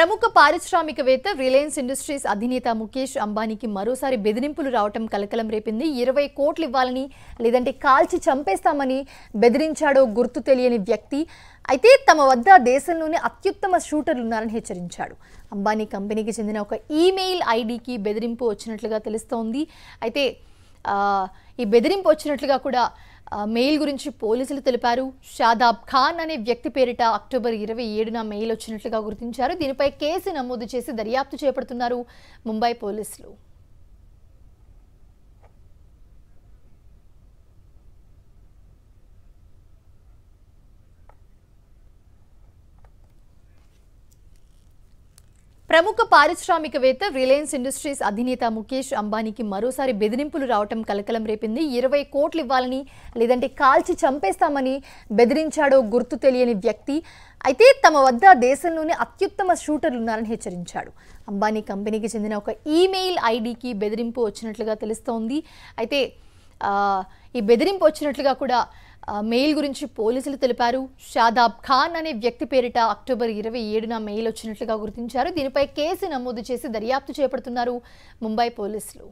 ప్రముఖ పారిశ్రామికవేత్త Reliance industries అధినేత ముఖేష్ అంబానీకి మరోసారి బెదిరింపులు రావటం కలకలం రేపింది ఇరవై కోట్లు ఇవ్వాలని లేదంటే కాల్చి చంపేస్తామని బెదిరించాడో గుర్తు తెలియని వ్యక్తి అయితే తమ వద్ద దేశంలోనే అత్యుత్తమ షూటర్లు ఉన్నారని హెచ్చరించాడు అంబానీ కంపెనీకి చెందిన ఒక ఈమెయిల్ ఐడికి బెదిరింపు వచ్చినట్లుగా తెలుస్తోంది అయితే ఈ బెదిరింపు వచ్చినట్లుగా కూడా మెయిల్ గురించి పోలీసులు తెలిపారు షాదాబ్ ఖాన్ అనే వ్యక్తి పేరిట అక్టోబర్ ఇరవై ఏడున మెయిల్ వచ్చినట్లుగా గుర్తించారు దీనిపై కేసు నమోదు చేసి దర్యాప్తు చేపడుతున్నారు ముంబై పోలీసులు ప్రముఖ పారిశ్రామికవేత్త రిలయన్స్ ఇండస్ట్రీస్ అధినేత ముఖేష్ అంబానీకి మరోసారి బెదిరింపులు రావటం కలకలం రేపింది ఇరవై కోట్లు ఇవ్వాలని లేదంటే కాల్చి చంపేస్తామని బెదిరించాడో గుర్తు తెలియని వ్యక్తి అయితే తమ వద్ద దేశంలోనే అత్యుత్తమ షూటర్లు ఉన్నారని హెచ్చరించాడు అంబానీ కంపెనీకి చెందిన ఒక ఈమెయిల్ ఐడికి బెదిరింపు వచ్చినట్లుగా తెలుస్తోంది అయితే ఈ బెదిరింపు వచ్చినట్లుగా కూడా మెయిల్ గురించి పోలీసులు తెలిపారు షాదాబ్ ఖాన్ అనే వ్యక్తి పేరిట అక్టోబర్ ఇరవై ఏడున మెయిల్ వచ్చినట్లుగా గుర్తించారు దీనిపై కేసు నమోదు చేసి దర్యాప్తు చేపడుతున్నారు ముంబై పోలీసులు